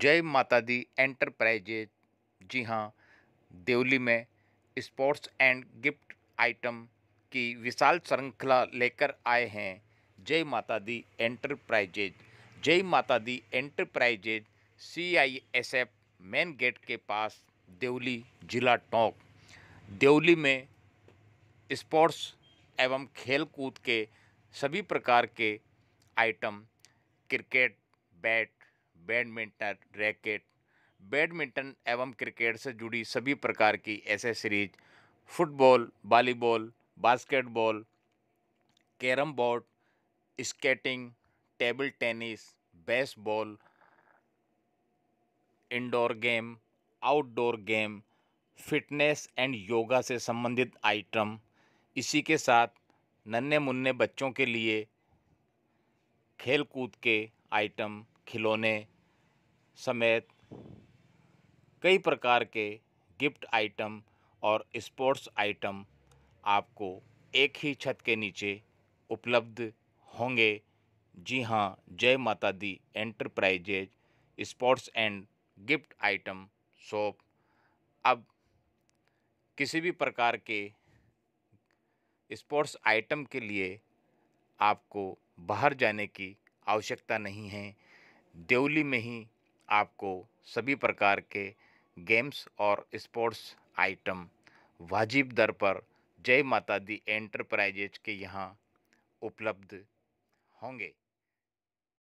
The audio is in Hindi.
जय माता दी एंटरप्राइजेज जी हाँ देवली में स्पोर्ट्स एंड गिफ्ट आइटम की विशाल श्रृंखला लेकर आए हैं जय Mata Di enterprises Jai Mata Di enterprises C I S F main gate के पास देवली जिला टोंक देवली में स्पोर्ट्स एवं खेलकूद के सभी प्रकार के item cricket bat badminton racket badminton एवं क्रिकेट से जुड़ी सभी प्रकार की accessories football volleyball basketball carrom board skating table tennis baseball indoor game outdoor game fitness and yoga से संबंधित आइटम इसी के साथ नन्हे मुन्ने बच्चों के लिए खेल कूद के आइटम खिलौने समेत कई प्रकार के गिफ्ट आइटम और स्पोर्ट्स आइटम आपको एक ही छत के नीचे उपलब्ध होंगे जी हाँ Jai Mata Di enterprises sports and gift item shop अब किसी भी प्रकार के स्पोर्ट्स आइटम के लिए आपको बाहर जाने की आवश्यकता नहीं है देवली में ही आपको सभी प्रकार के गेम्स और स्पोर्ट्स आइटम वाजिब दर पर जय माता दी एंटरप्राइजेज के यहाँ उपलब्ध होंगे